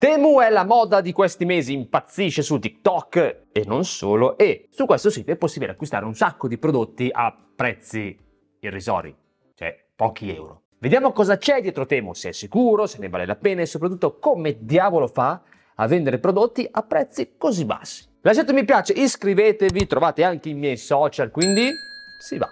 Temu è la moda di questi mesi, impazzisce su TikTok e non solo, e su questo sito è possibile acquistare un sacco di prodotti a prezzi irrisori, cioè pochi euro. Vediamo cosa c'è dietro Temu, se è sicuro, se ne vale la pena e soprattutto come diavolo fa a vendere prodotti a prezzi così bassi. Lasciate un mi piace, iscrivetevi, trovate anche i miei social, quindi si va.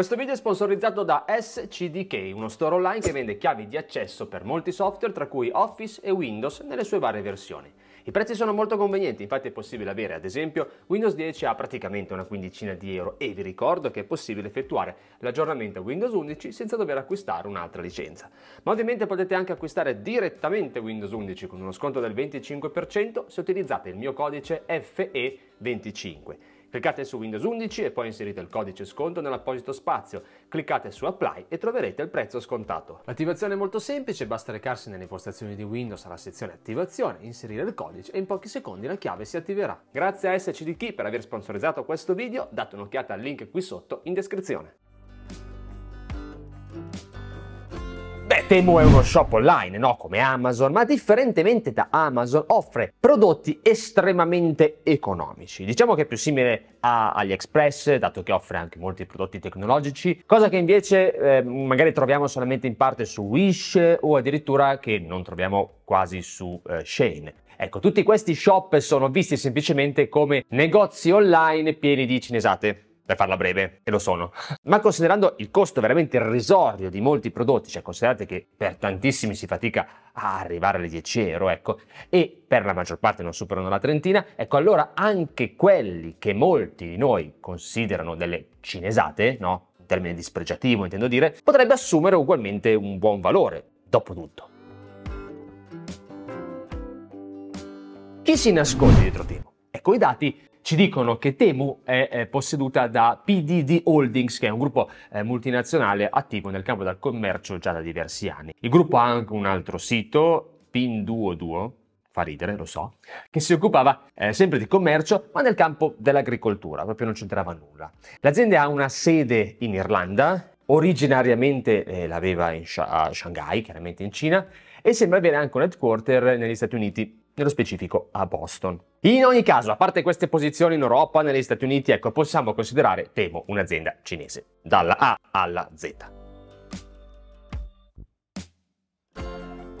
Questo video è sponsorizzato da SCDK, uno store online che vende chiavi di accesso per molti software tra cui Office e Windows nelle sue varie versioni. I prezzi sono molto convenienti, infatti è possibile avere ad esempio Windows 10 a praticamente una quindicina di euro e vi ricordo che è possibile effettuare l'aggiornamento a Windows 11 senza dover acquistare un'altra licenza. Ma ovviamente potete anche acquistare direttamente Windows 11 con uno sconto del 25% se utilizzate il mio codice FE25. Cliccate su Windows 11 e poi inserite il codice sconto nell'apposito spazio, cliccate su Apply e troverete il prezzo scontato. L'attivazione è molto semplice, basta recarsi nelle impostazioni di Windows alla sezione Attivazione, inserire il codice e in pochi secondi la chiave si attiverà. Grazie a SCDK per aver sponsorizzato questo video, date un'occhiata al link qui sotto in descrizione. temo è uno shop online, no? Come Amazon, ma differentemente da Amazon offre prodotti estremamente economici. Diciamo che è più simile a AliExpress, dato che offre anche molti prodotti tecnologici, cosa che invece eh, magari troviamo solamente in parte su Wish o addirittura che non troviamo quasi su eh, Shane. Ecco, tutti questi shop sono visti semplicemente come negozi online pieni di cinesate per farla breve, e lo sono. Ma considerando il costo veramente irrisorio di molti prodotti, cioè considerate che per tantissimi si fatica a arrivare alle 10 euro, ecco, e per la maggior parte non superano la trentina, ecco allora anche quelli che molti di noi considerano delle cinesate, no? In termine dispregiativo intendo dire, potrebbe assumere ugualmente un buon valore, dopo tutto. Chi si nasconde dietro Temo? Ecco i dati ci dicono che Temu è, posseduta da PDD Holdings, che è un gruppo eh, multinazionale attivo nel campo del commercio già da diversi anni. Il gruppo ha anche un altro sito, Pinduoduo, fa ridere, lo so, che si occupava eh, sempre di commercio, ma nel campo dell'agricoltura, proprio non c'entrava nulla. L'azienda ha una sede in Irlanda, originariamente eh, l'aveva Sha- a Shanghai, chiaramente in Cina, e sembra avere anche un headquarter negli Stati Uniti nello specifico a Boston. In ogni caso, a parte queste posizioni in Europa, negli Stati Uniti, ecco, possiamo considerare, temo, un'azienda cinese, dalla A alla Z.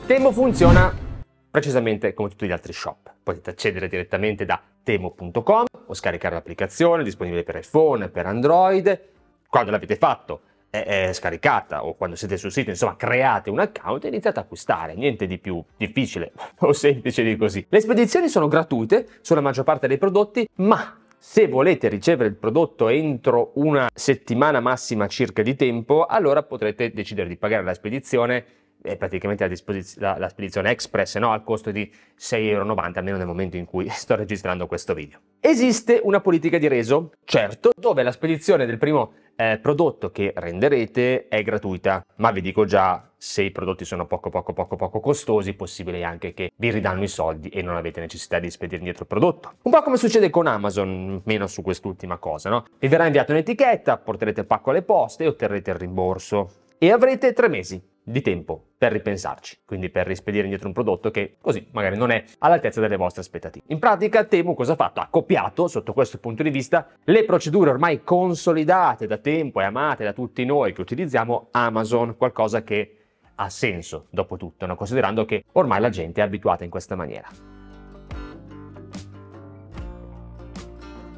Temo funziona precisamente come tutti gli altri shop. Potete accedere direttamente da temo.com o scaricare l'applicazione disponibile per iPhone, per Android. Quando l'avete fatto, è, scaricata o quando siete sul sito, insomma create un account e iniziate a acquistare, niente di più difficile o semplice di così. Le spedizioni sono gratuite sulla maggior parte dei prodotti, ma se volete ricevere il prodotto entro una settimana massima circa di tempo, allora potrete decidere di pagare la spedizione è praticamente la, disposiz- la, la spedizione express no? al costo di 6,90 euro almeno nel momento in cui sto registrando questo video. Esiste una politica di reso, certo, dove la spedizione del primo eh, prodotto che renderete è gratuita, ma vi dico già se i prodotti sono poco poco poco poco costosi, possibile anche che vi ridanno i soldi e non avete necessità di spedire indietro il prodotto. Un po' come succede con Amazon, meno su quest'ultima cosa, no? Vi verrà inviata un'etichetta, porterete il pacco alle poste e otterrete il rimborso e avrete tre mesi di tempo per ripensarci, quindi per rispedire indietro un prodotto che così magari non è all'altezza delle vostre aspettative. In pratica Temu cosa ha fatto? Ha copiato, sotto questo punto di vista, le procedure ormai consolidate da tempo e amate da tutti noi che utilizziamo Amazon, qualcosa che ha senso dopo tutto, no? considerando che ormai la gente è abituata in questa maniera.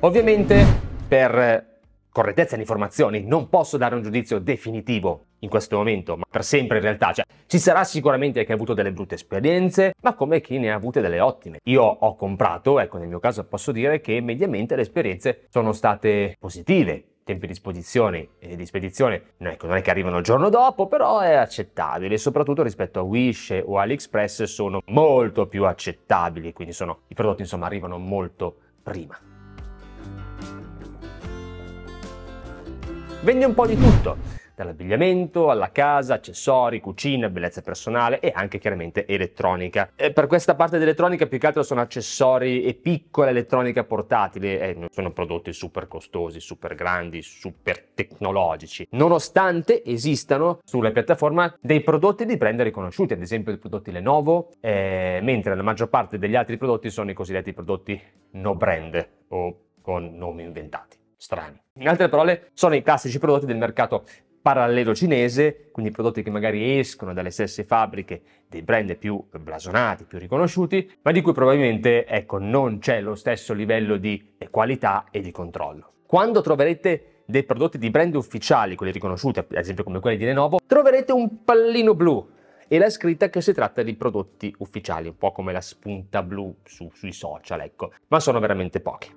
Ovviamente per correttezza di informazioni non posso dare un giudizio definitivo in questo momento, ma per sempre in realtà. Cioè, ci sarà sicuramente chi ha avuto delle brutte esperienze, ma come chi ne ha avute delle ottime. Io ho comprato, ecco, nel mio caso posso dire che mediamente le esperienze sono state positive, tempi di esposizione e di spedizione ecco, non è che arrivano il giorno dopo, però è accettabile, soprattutto rispetto a Wish o AliExpress sono molto più accettabili, quindi sono, i prodotti insomma arrivano molto prima. Vendi un po' di tutto dall'abbigliamento alla casa, accessori, cucina, bellezza personale e anche chiaramente elettronica. E per questa parte dell'elettronica più che altro sono accessori e piccola elettronica portatile, eh, non sono prodotti super costosi, super grandi, super tecnologici. Nonostante esistano sulla piattaforma dei prodotti di brand riconosciuti, ad esempio i prodotti Lenovo, eh, mentre la maggior parte degli altri prodotti sono i cosiddetti prodotti no brand o con nomi inventati strani. In altre parole, sono i classici prodotti del mercato parallelo cinese, quindi prodotti che magari escono dalle stesse fabbriche dei brand più blasonati, più riconosciuti, ma di cui probabilmente ecco, non c'è lo stesso livello di eh, qualità e di controllo. Quando troverete dei prodotti di brand ufficiali, quelli riconosciuti, ad esempio come quelli di Lenovo, troverete un pallino blu e la scritta che si tratta di prodotti ufficiali, un po' come la spunta blu su, sui social, ecco, ma sono veramente pochi.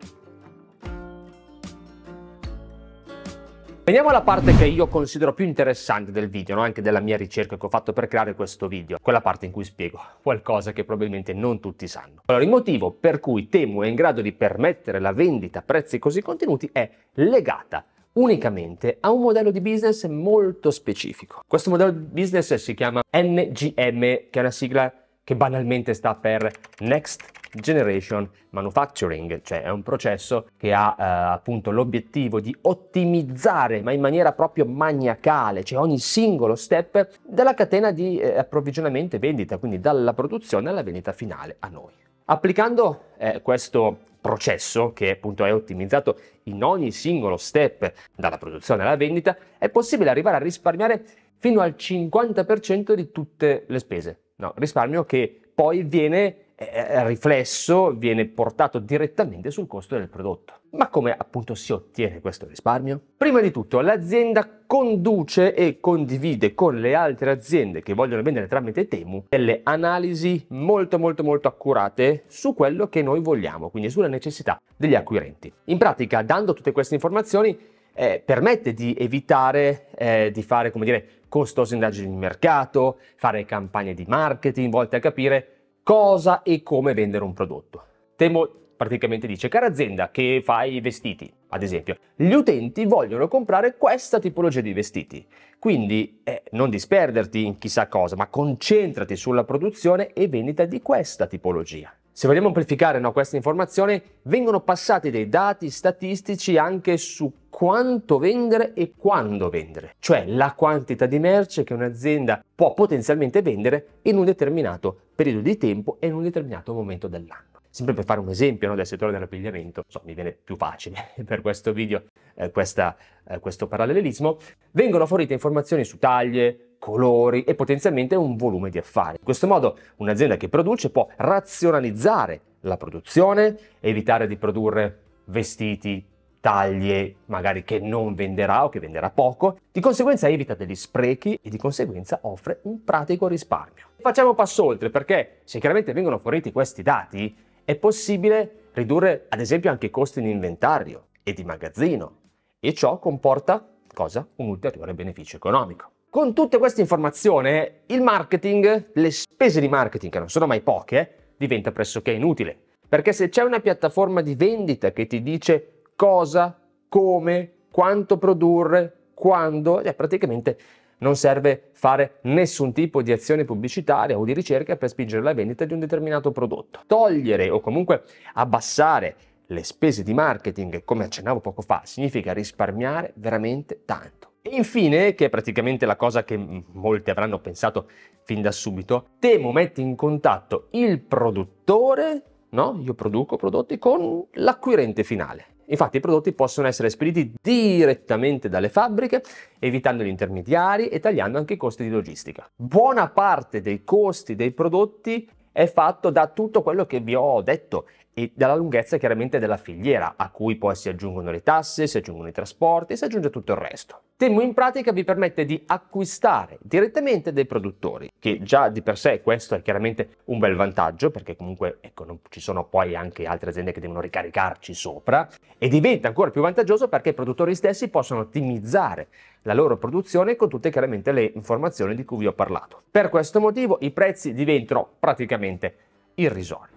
Veniamo alla parte che io considero più interessante del video, no? anche della mia ricerca che ho fatto per creare questo video, quella parte in cui spiego qualcosa che probabilmente non tutti sanno. Allora, il motivo per cui Temu è in grado di permettere la vendita a prezzi così contenuti è legata unicamente a un modello di business molto specifico. Questo modello di business si chiama NGM, che è una sigla che banalmente sta per Next Generation Manufacturing, cioè è un processo che ha eh, appunto l'obiettivo di ottimizzare, ma in maniera proprio maniacale, cioè ogni singolo step della catena di eh, approvvigionamento e vendita, quindi dalla produzione alla vendita finale a noi. Applicando eh, questo processo, che appunto è ottimizzato in ogni singolo step, dalla produzione alla vendita, è possibile arrivare a risparmiare fino al 50% di tutte le spese No, risparmio che poi viene eh, eh, riflesso, viene portato direttamente sul costo del prodotto. Ma come appunto si ottiene questo risparmio? Prima di tutto l'azienda conduce e condivide con le altre aziende che vogliono vendere tramite Temu delle analisi molto molto molto accurate su quello che noi vogliamo, quindi sulla necessità degli acquirenti. In pratica, dando tutte queste informazioni, eh, permette di evitare eh, di fare, come dire, costose indagini di mercato, fare campagne di marketing volte a capire cosa e come vendere un prodotto. Temo praticamente dice, cara azienda che fai i vestiti, ad esempio, gli utenti vogliono comprare questa tipologia di vestiti. Quindi eh, non disperderti in chissà cosa, ma concentrati sulla produzione e vendita di questa tipologia. Se vogliamo amplificare no, questa informazione, vengono passati dei dati statistici anche su quanto vendere e quando vendere, cioè la quantità di merce che un'azienda può potenzialmente vendere in un determinato periodo di tempo e in un determinato momento dell'anno sempre per fare un esempio no, del settore dell'abbigliamento, so, mi viene più facile per questo video eh, questa, eh, questo parallelismo, vengono fornite informazioni su taglie, colori e potenzialmente un volume di affari. In questo modo un'azienda che produce può razionalizzare la produzione, evitare di produrre vestiti, taglie magari che non venderà o che venderà poco, di conseguenza evita degli sprechi e di conseguenza offre un pratico risparmio. Facciamo passo oltre perché se chiaramente vengono forniti questi dati è possibile ridurre ad esempio anche i costi di inventario e di magazzino e ciò comporta cosa? Un ulteriore beneficio economico. Con tutte queste informazioni, il marketing, le spese di marketing, che non sono mai poche, eh, diventa pressoché inutile. Perché se c'è una piattaforma di vendita che ti dice cosa, come, quanto produrre, quando, eh, praticamente non serve fare nessun tipo di azione pubblicitaria o di ricerca per spingere la vendita di un determinato prodotto. Togliere o comunque abbassare le spese di marketing, come accennavo poco fa, significa risparmiare veramente tanto. E infine, che è praticamente la cosa che molti avranno pensato fin da subito, Temo mette in contatto il produttore, no? Io produco prodotti con l'acquirente finale. Infatti i prodotti possono essere spediti direttamente dalle fabbriche, evitando gli intermediari e tagliando anche i costi di logistica. Buona parte dei costi dei prodotti è fatto da tutto quello che vi ho detto e dalla lunghezza chiaramente della filiera, a cui poi si aggiungono le tasse, si aggiungono i trasporti e si aggiunge tutto il resto. Temu in pratica vi permette di acquistare direttamente dai produttori, che già di per sé questo è chiaramente un bel vantaggio, perché comunque ecco, non, ci sono poi anche altre aziende che devono ricaricarci sopra, e diventa ancora più vantaggioso perché i produttori stessi possono ottimizzare la loro produzione con tutte chiaramente le informazioni di cui vi ho parlato. Per questo motivo i prezzi diventano praticamente irrisori.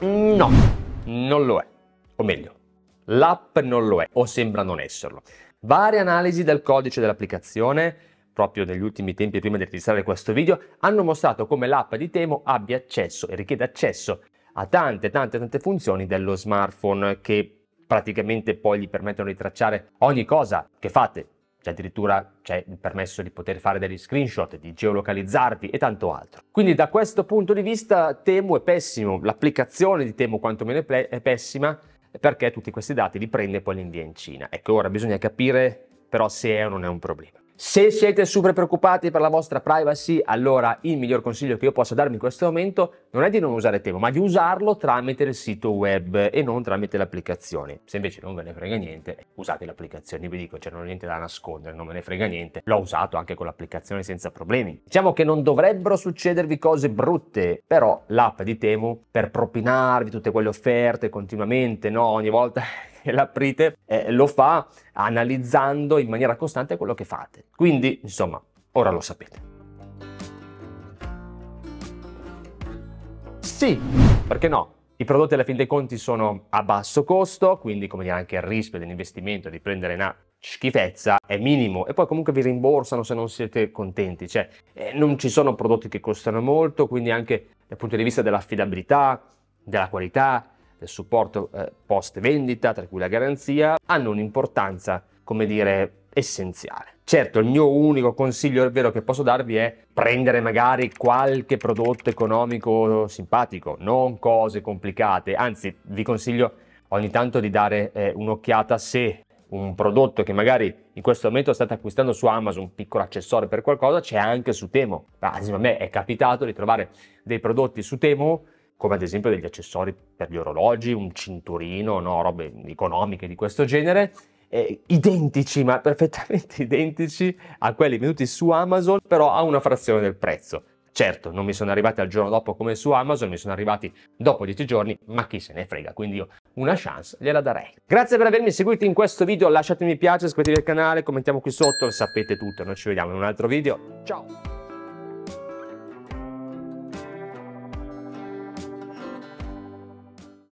No, non lo è. O meglio, l'app non lo è o sembra non esserlo. Varie analisi del codice dell'applicazione, proprio negli ultimi tempi prima di registrare questo video, hanno mostrato come l'app di Temo abbia accesso e richiede accesso a tante tante tante funzioni dello smartphone che praticamente poi gli permettono di tracciare ogni cosa che fate c'è cioè, addirittura c'è il permesso di poter fare degli screenshot, di geolocalizzarti e tanto altro. Quindi da questo punto di vista Temu è pessimo, l'applicazione di Temu quantomeno è pessima perché tutti questi dati li prende e poi li invia in Cina. Ecco, ora bisogna capire però se è o non è un problema. Se siete super preoccupati per la vostra privacy, allora il miglior consiglio che io possa darvi in questo momento non è di non usare Temo, ma di usarlo tramite il sito web e non tramite le applicazioni. Se invece non ve ne frega niente, usate le applicazioni, vi dico, cioè non ho niente da nascondere, non me ne frega niente. L'ho usato anche con l'applicazione senza problemi. Diciamo che non dovrebbero succedervi cose brutte, però l'app di Temu per propinarvi tutte quelle offerte continuamente, no? Ogni volta e l'aprite, eh, lo fa analizzando in maniera costante quello che fate. Quindi, insomma, ora lo sapete. Sì, perché no? I prodotti alla fine dei conti sono a basso costo, quindi come dire anche il rischio dell'investimento di prendere una schifezza è minimo e poi comunque vi rimborsano se non siete contenti, cioè eh, non ci sono prodotti che costano molto, quindi anche dal punto di vista dell'affidabilità, della qualità, eh, supporto eh, post vendita, tra cui la garanzia, hanno un'importanza, come dire, essenziale. Certo, il mio unico consiglio è che posso darvi è prendere magari qualche prodotto economico simpatico, non cose complicate, anzi vi consiglio ogni tanto di dare eh, un'occhiata se un prodotto che magari in questo momento state acquistando su Amazon, un piccolo accessorio per qualcosa, c'è anche su Temo. Ma, a me è capitato di trovare dei prodotti su Temo come ad esempio degli accessori per gli orologi, un cinturino, no, robe economiche di questo genere, eh, identici, ma perfettamente identici a quelli venuti su Amazon, però a una frazione del prezzo. Certo, non mi sono arrivati al giorno dopo come su Amazon, mi sono arrivati dopo 10 giorni, ma chi se ne frega, quindi io una chance gliela darei. Grazie per avermi seguito in questo video, lasciatemi un mi piace, iscrivetevi al canale, commentiamo qui sotto, sapete tutto, noi ci vediamo in un altro video, ciao!